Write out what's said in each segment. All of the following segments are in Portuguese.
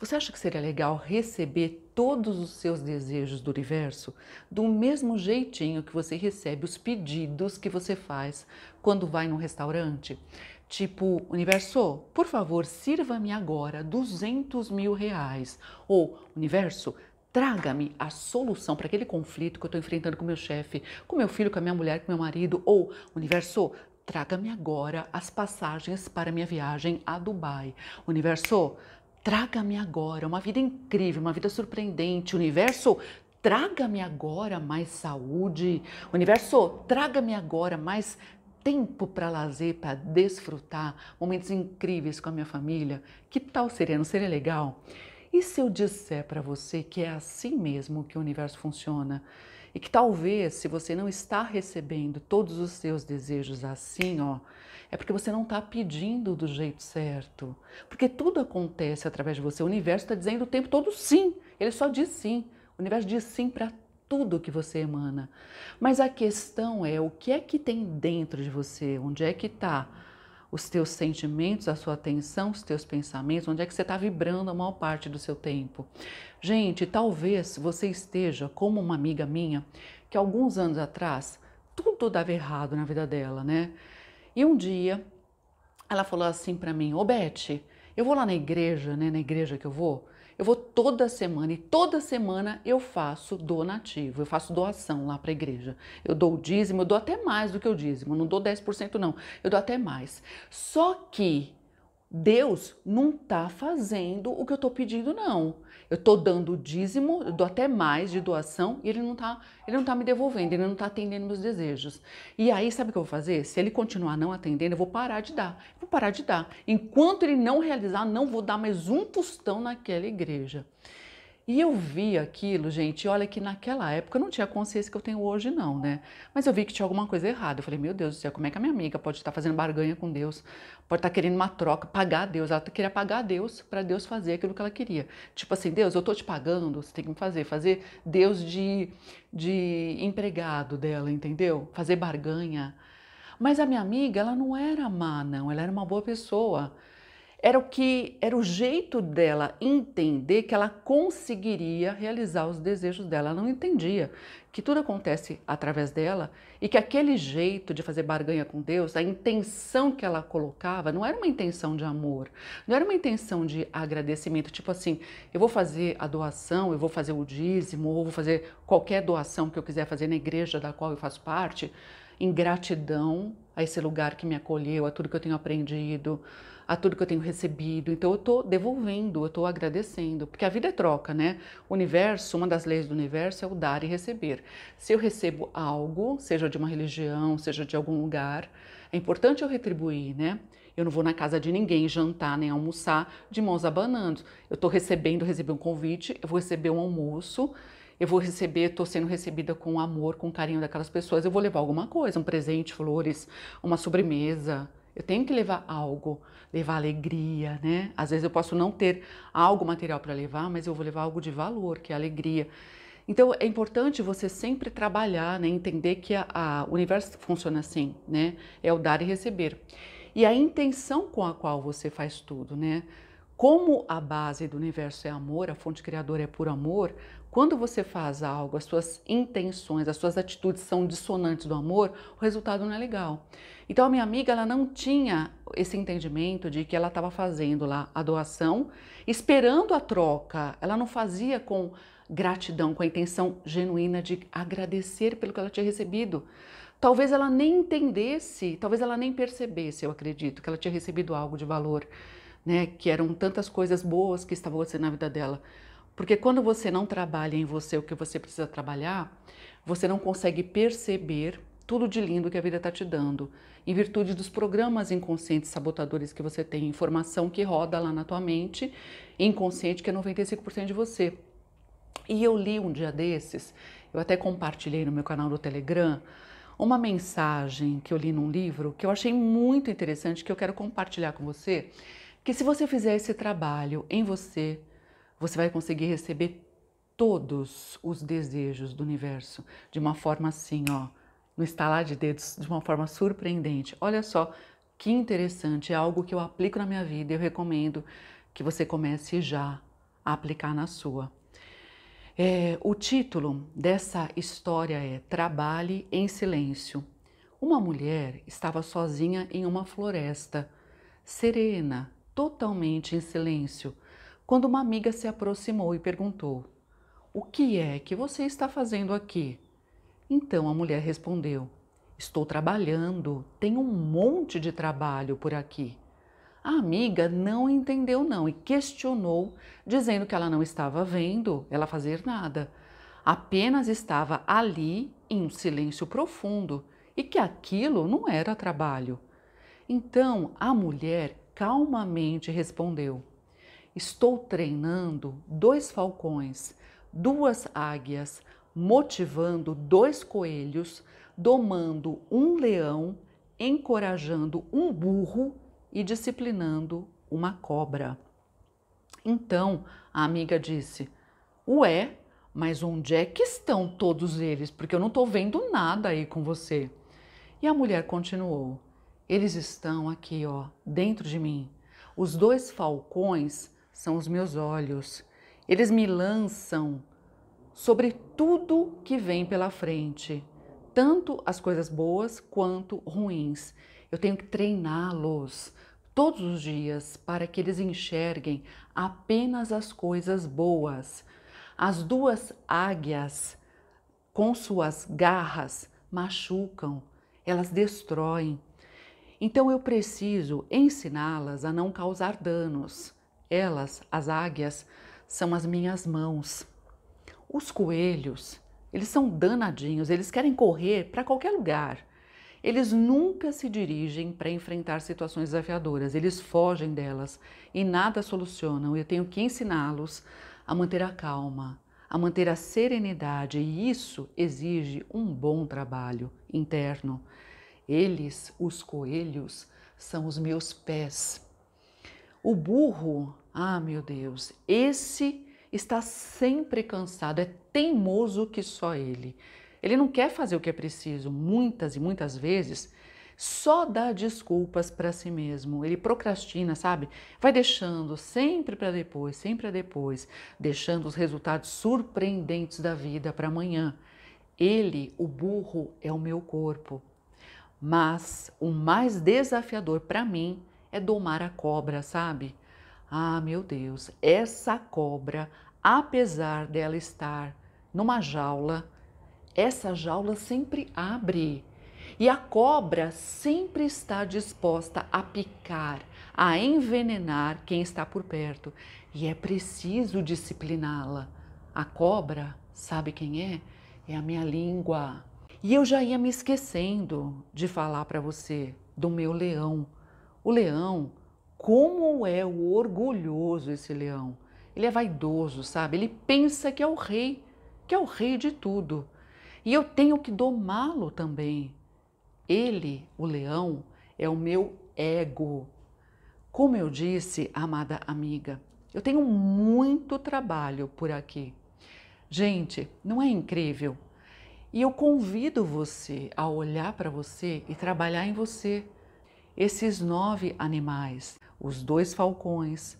Você acha que seria legal receber todos os seus desejos do universo do mesmo jeitinho que você recebe os pedidos que você faz quando vai num restaurante? Tipo, universo, por favor, sirva-me agora 200 mil reais. Ou, universo, traga-me a solução para aquele conflito que eu estou enfrentando com meu chefe, com meu filho, com a minha mulher, com meu marido, ou universo, traga-me agora as passagens para minha viagem a Dubai. Universo, Traga-me agora uma vida incrível, uma vida surpreendente. Universo, traga-me agora mais saúde. Universo, traga-me agora mais tempo para lazer, para desfrutar momentos incríveis com a minha família. Que tal seria? Não seria legal? E se eu disser para você que é assim mesmo que o universo funciona? E que talvez, se você não está recebendo todos os seus desejos assim, ó, é porque você não está pedindo do jeito certo. Porque tudo acontece através de você. O universo está dizendo o tempo todo sim. Ele só diz sim. O universo diz sim para tudo que você emana. Mas a questão é o que é que tem dentro de você? Onde é que está? os teus sentimentos, a sua atenção, os teus pensamentos, onde é que você está vibrando a maior parte do seu tempo. Gente, talvez você esteja como uma amiga minha que alguns anos atrás tudo dava errado na vida dela, né? E um dia ela falou assim para mim: Ô Beth, eu vou lá na igreja, né? Na igreja que eu vou. Eu vou toda semana e toda semana eu faço donativo, eu faço doação lá para a igreja. Eu dou o dízimo, eu dou até mais do que o dízimo, não dou 10% não, eu dou até mais. Só que Deus não tá fazendo o que eu tô pedindo não. Eu tô dando dízimo, eu dou até mais de doação e ele não tá, ele não tá me devolvendo, ele não tá atendendo meus desejos. E aí sabe o que eu vou fazer? Se ele continuar não atendendo, eu vou parar de dar. Eu vou parar de dar. Enquanto ele não realizar, não vou dar mais um tostão naquela igreja. E eu vi aquilo, gente, olha que naquela época eu não tinha consciência que eu tenho hoje, não, né? Mas eu vi que tinha alguma coisa errada. Eu falei, meu Deus do céu, como é que a minha amiga pode estar fazendo barganha com Deus? Pode estar querendo uma troca, pagar a Deus. Ela queria pagar a Deus para Deus fazer aquilo que ela queria. Tipo assim, Deus, eu tô te pagando, você tem que me fazer. Fazer Deus de, de empregado dela, entendeu? Fazer barganha. Mas a minha amiga, ela não era má, não. Ela era uma boa pessoa era o que era o jeito dela entender que ela conseguiria realizar os desejos dela. Ela não entendia que tudo acontece através dela e que aquele jeito de fazer barganha com Deus, a intenção que ela colocava, não era uma intenção de amor, não era uma intenção de agradecimento, tipo assim, eu vou fazer a doação, eu vou fazer o dízimo, ou vou fazer qualquer doação que eu quiser fazer na igreja da qual eu faço parte, em gratidão a esse lugar que me acolheu, a tudo que eu tenho aprendido a tudo que eu tenho recebido. Então eu estou devolvendo, eu estou agradecendo, porque a vida é troca, né? O universo, uma das leis do universo é o dar e receber. Se eu recebo algo, seja de uma religião, seja de algum lugar, é importante eu retribuir, né? Eu não vou na casa de ninguém jantar nem almoçar de mãos abanando. Eu estou recebendo, recebi um convite, eu vou receber um almoço, eu vou receber, estou sendo recebida com amor, com carinho daquelas pessoas. Eu vou levar alguma coisa, um presente, flores, uma sobremesa, eu tenho que levar algo, levar alegria, né? Às vezes eu posso não ter algo material para levar, mas eu vou levar algo de valor, que é alegria. Então é importante você sempre trabalhar, né? entender que a, a, o universo funciona assim, né? É o dar e receber. E a intenção com a qual você faz tudo, né? Como a base do universo é amor, a fonte criadora é por amor, quando você faz algo, as suas intenções, as suas atitudes são dissonantes do amor, o resultado não é legal. Então a minha amiga, ela não tinha esse entendimento de que ela estava fazendo lá a doação, esperando a troca. Ela não fazia com gratidão, com a intenção genuína de agradecer pelo que ela tinha recebido. Talvez ela nem entendesse, talvez ela nem percebesse, eu acredito, que ela tinha recebido algo de valor, né, que eram tantas coisas boas que estavam acontecendo na vida dela porque quando você não trabalha em você o que você precisa trabalhar, você não consegue perceber tudo de lindo que a vida está te dando, em virtude dos programas inconscientes sabotadores que você tem, informação que roda lá na tua mente, inconsciente que é 95% de você. E eu li um dia desses, eu até compartilhei no meu canal do Telegram, uma mensagem que eu li num livro que eu achei muito interessante, que eu quero compartilhar com você, que se você fizer esse trabalho em você, você vai conseguir receber todos os desejos do universo de uma forma assim, ó, no estalar de dedos, de uma forma surpreendente. Olha só que interessante, é algo que eu aplico na minha vida e eu recomendo que você comece já a aplicar na sua. É, o título dessa história é Trabalhe em Silêncio. Uma mulher estava sozinha em uma floresta, serena, totalmente em silêncio quando uma amiga se aproximou e perguntou: O que é que você está fazendo aqui? Então a mulher respondeu: Estou trabalhando, tem um monte de trabalho por aqui. A amiga não entendeu não e questionou, dizendo que ela não estava vendo ela fazer nada. Apenas estava ali em um silêncio profundo e que aquilo não era trabalho. Então a mulher calmamente respondeu: Estou treinando dois falcões, duas águias, motivando dois coelhos, domando um leão, encorajando um burro e disciplinando uma cobra. Então a amiga disse: Ué, mas onde é que estão todos eles? Porque eu não estou vendo nada aí com você. E a mulher continuou: Eles estão aqui, ó, dentro de mim. Os dois falcões são os meus olhos. Eles me lançam sobre tudo que vem pela frente, tanto as coisas boas quanto ruins. Eu tenho que treiná-los todos os dias para que eles enxerguem apenas as coisas boas. As duas águias, com suas garras, machucam, elas destroem. Então eu preciso ensiná-las a não causar danos. Elas, as águias, são as minhas mãos. Os coelhos, eles são danadinhos, eles querem correr para qualquer lugar. Eles nunca se dirigem para enfrentar situações desafiadoras, eles fogem delas e nada solucionam. Eu tenho que ensiná-los a manter a calma, a manter a serenidade, e isso exige um bom trabalho interno. Eles, os coelhos, são os meus pés o burro, ah meu Deus, esse está sempre cansado, é teimoso que só ele. Ele não quer fazer o que é preciso, muitas e muitas vezes só dá desculpas para si mesmo. Ele procrastina, sabe? Vai deixando sempre para depois, sempre para depois, deixando os resultados surpreendentes da vida para amanhã. Ele, o burro, é o meu corpo. Mas o mais desafiador para mim é domar a cobra, sabe? Ah, meu Deus, essa cobra, apesar dela estar numa jaula, essa jaula sempre abre. E a cobra sempre está disposta a picar, a envenenar quem está por perto. E é preciso discipliná-la. A cobra, sabe quem é? É a minha língua. E eu já ia me esquecendo de falar para você do meu leão, o leão, como é o orgulhoso esse leão. Ele é vaidoso, sabe? Ele pensa que é o rei, que é o rei de tudo. E eu tenho que domá-lo também. Ele, o leão, é o meu ego. Como eu disse, amada amiga, eu tenho muito trabalho por aqui. Gente, não é incrível? E eu convido você a olhar para você e trabalhar em você esses nove animais: os dois falcões,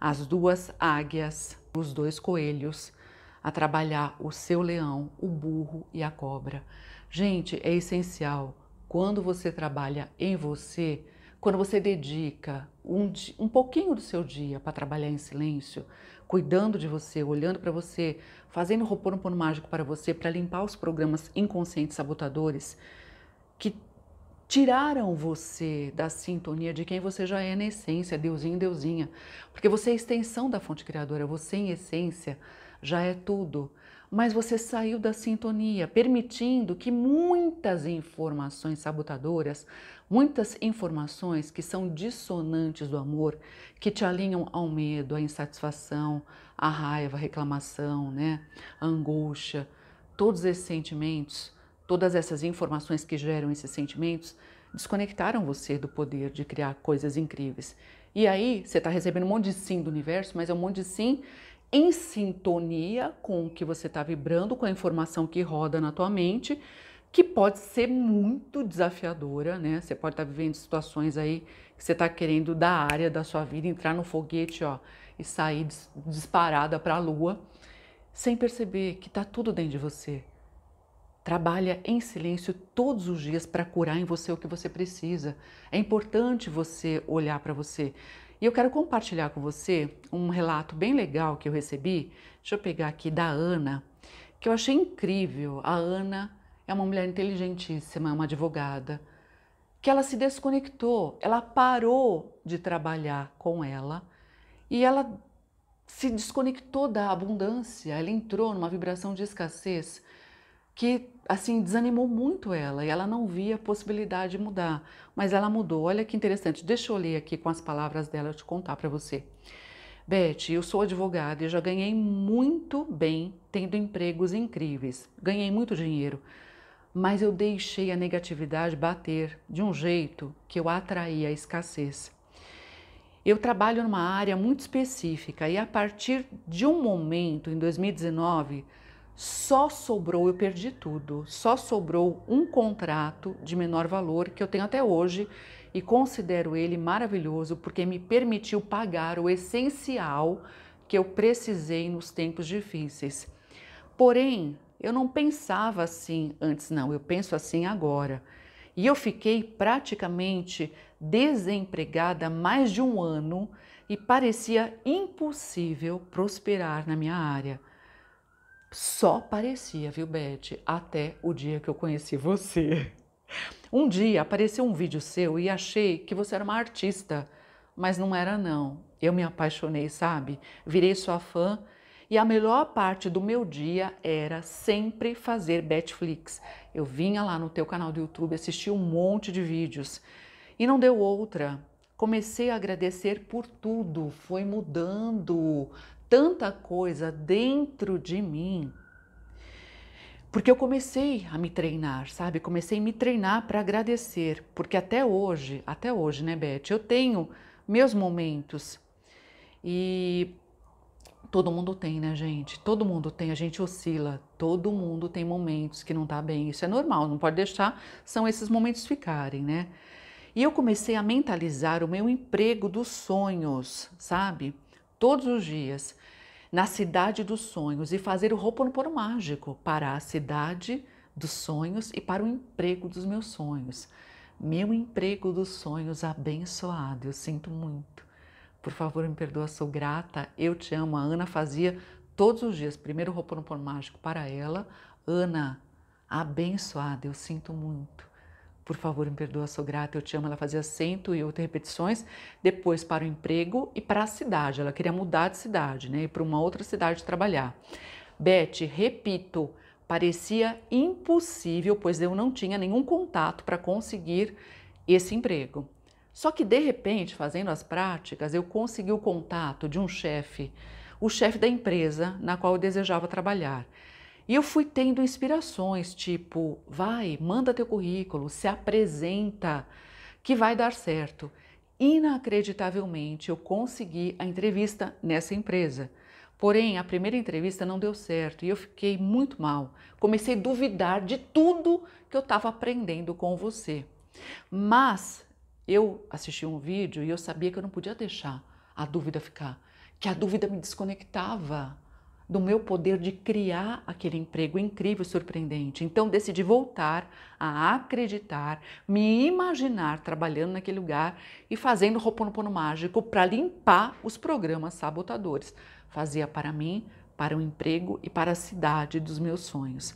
as duas águias, os dois coelhos, a trabalhar o seu leão, o burro e a cobra. Gente, é essencial quando você trabalha em você, quando você dedica um, um pouquinho do seu dia para trabalhar em silêncio, cuidando de você, olhando para você, fazendo o pano mágico para você, para limpar os programas inconscientes sabotadores, que tiraram você da sintonia de quem você já é na essência, deusinho, deusinha. Porque você é extensão da fonte criadora, você em essência já é tudo. Mas você saiu da sintonia, permitindo que muitas informações sabotadoras, muitas informações que são dissonantes do amor, que te alinham ao medo, à insatisfação, à raiva, à reclamação, né? à angústia, todos esses sentimentos Todas essas informações que geram esses sentimentos desconectaram você do poder de criar coisas incríveis. E aí você está recebendo um monte de sim do universo, mas é um monte de sim em sintonia com o que você está vibrando, com a informação que roda na tua mente, que pode ser muito desafiadora, né? Você pode estar tá vivendo situações aí que você está querendo da área da sua vida entrar no foguete, ó, e sair disparada para a lua, sem perceber que está tudo dentro de você. Trabalha em silêncio todos os dias para curar em você o que você precisa. É importante você olhar para você. E eu quero compartilhar com você um relato bem legal que eu recebi. Deixa eu pegar aqui da Ana, que eu achei incrível. A Ana é uma mulher inteligentíssima, é uma advogada, que ela se desconectou, ela parou de trabalhar com ela e ela se desconectou da abundância, ela entrou numa vibração de escassez que assim desanimou muito ela e ela não via a possibilidade de mudar, mas ela mudou. Olha que interessante. Deixa eu ler aqui com as palavras dela eu te contar para você. Beth, eu sou advogada e já ganhei muito bem tendo empregos incríveis. Ganhei muito dinheiro, mas eu deixei a negatividade bater de um jeito que eu atraí a escassez. Eu trabalho numa área muito específica e a partir de um momento em 2019 só sobrou, eu perdi tudo, só sobrou um contrato de menor valor que eu tenho até hoje e considero ele maravilhoso porque me permitiu pagar o essencial que eu precisei nos tempos difíceis. Porém, eu não pensava assim antes, não, eu penso assim agora. E eu fiquei praticamente desempregada mais de um ano e parecia impossível prosperar na minha área. Só parecia, viu, Beth? Até o dia que eu conheci você. Um dia apareceu um vídeo seu e achei que você era uma artista, mas não era não. Eu me apaixonei, sabe? Virei sua fã e a melhor parte do meu dia era sempre fazer Betflix. Eu vinha lá no teu canal do YouTube, assistia um monte de vídeos e não deu outra. Comecei a agradecer por tudo, foi mudando, tanta coisa dentro de mim. Porque eu comecei a me treinar, sabe? Comecei a me treinar para agradecer, porque até hoje, até hoje, né, Beth, eu tenho meus momentos. E todo mundo tem, né, gente? Todo mundo tem, a gente oscila, todo mundo tem momentos que não tá bem. Isso é normal, não pode deixar são esses momentos ficarem, né? E eu comecei a mentalizar o meu emprego dos sonhos, sabe? Todos os dias na cidade dos sonhos e fazer o Ho'oponopono mágico para a cidade dos sonhos e para o emprego dos meus sonhos. Meu emprego dos sonhos abençoado, eu sinto muito. Por favor, me perdoa, sou grata, eu te amo. A Ana fazia todos os dias, primeiro o Ho'oponopono mágico para ela. Ana, abençoada, eu sinto muito por favor, me perdoa, sou grata, eu te amo. Ela fazia 108 repetições, depois para o emprego e para a cidade. Ela queria mudar de cidade, né? Ir para uma outra cidade trabalhar. Beth, repito, parecia impossível, pois eu não tinha nenhum contato para conseguir esse emprego. Só que de repente, fazendo as práticas, eu consegui o contato de um chefe, o chefe da empresa na qual eu desejava trabalhar. E eu fui tendo inspirações, tipo, vai, manda teu currículo, se apresenta, que vai dar certo. Inacreditavelmente, eu consegui a entrevista nessa empresa. Porém, a primeira entrevista não deu certo e eu fiquei muito mal. Comecei a duvidar de tudo que eu estava aprendendo com você. Mas eu assisti um vídeo e eu sabia que eu não podia deixar a dúvida ficar, que a dúvida me desconectava do meu poder de criar aquele emprego incrível, surpreendente. Então decidi voltar a acreditar, me imaginar trabalhando naquele lugar e fazendo Roponopono mágico para limpar os programas sabotadores. Fazia para mim, para o emprego e para a cidade dos meus sonhos.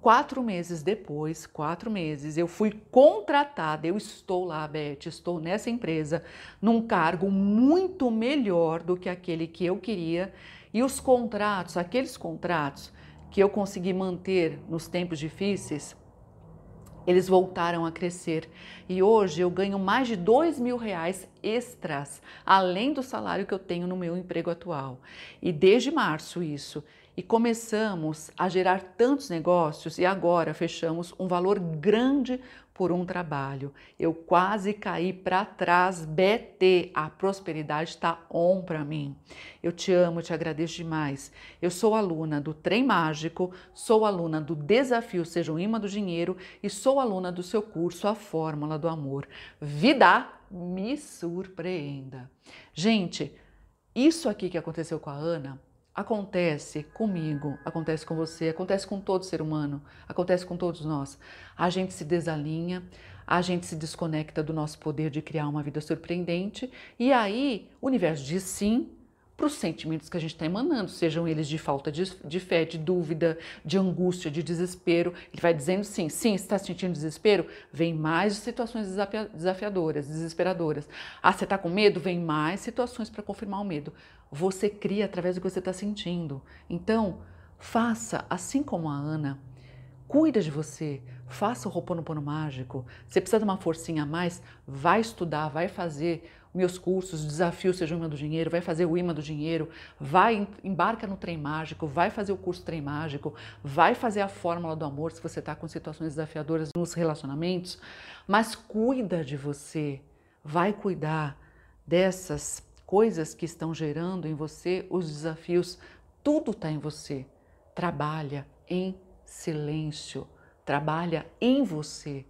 Quatro meses depois, quatro meses, eu fui contratada. Eu estou lá, Beth, estou nessa empresa, num cargo muito melhor do que aquele que eu queria e os contratos, aqueles contratos que eu consegui manter nos tempos difíceis, eles voltaram a crescer. E hoje eu ganho mais de dois mil reais extras, além do salário que eu tenho no meu emprego atual. E desde março isso. E começamos a gerar tantos negócios e agora fechamos um valor grande por um trabalho. Eu quase caí para trás. BT, a prosperidade está on para mim. Eu te amo, te agradeço demais. Eu sou aluna do Trem Mágico, sou aluna do Desafio Seja um Imã do Dinheiro e sou aluna do seu curso A Fórmula do Amor. Vida me surpreenda. Gente, isso aqui que aconteceu com a Ana acontece comigo, acontece com você, acontece com todo ser humano, acontece com todos nós. A gente se desalinha, a gente se desconecta do nosso poder de criar uma vida surpreendente e aí o universo diz sim para os sentimentos que a gente está emanando, sejam eles de falta de, de, fé, de dúvida, de angústia, de desespero. Ele vai dizendo sim, sim, está sentindo desespero? Vem mais situações desafiadoras, desesperadoras. Ah, você está com medo? Vem mais situações para confirmar o medo. Você cria através do que você está sentindo. Então, faça assim como a Ana. Cuida de você, faça o Roponopono mágico. Você precisa de uma forcinha a mais, vai estudar, vai fazer meus cursos, desafio Seja Uma do Dinheiro, vai fazer o imã do dinheiro, vai, embarca no trem mágico, vai fazer o curso trem mágico, vai fazer a fórmula do amor se você está com situações desafiadoras nos relacionamentos, mas cuida de você, vai cuidar dessas coisas que estão gerando em você os desafios, tudo está em você. Trabalha em silêncio, trabalha em você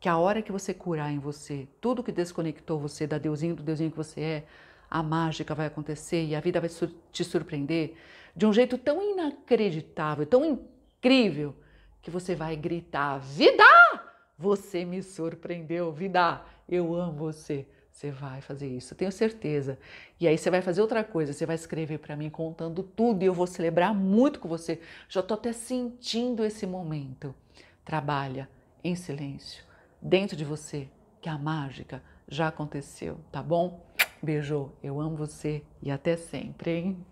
que a hora que você curar em você tudo que desconectou você da Deusinha do deusinho que você é, a mágica vai acontecer e a vida vai te surpreender de um jeito tão inacreditável, tão incrível, que você vai gritar: Vida! Você me surpreendeu, vida! Eu amo você. Você vai fazer isso, tenho certeza. E aí você vai fazer outra coisa, você vai escrever para mim contando tudo e eu vou celebrar muito com você. Já estou até sentindo esse momento. Trabalha em silêncio dentro de você que a mágica já aconteceu, tá bom? Beijo, eu amo você e até sempre, hein?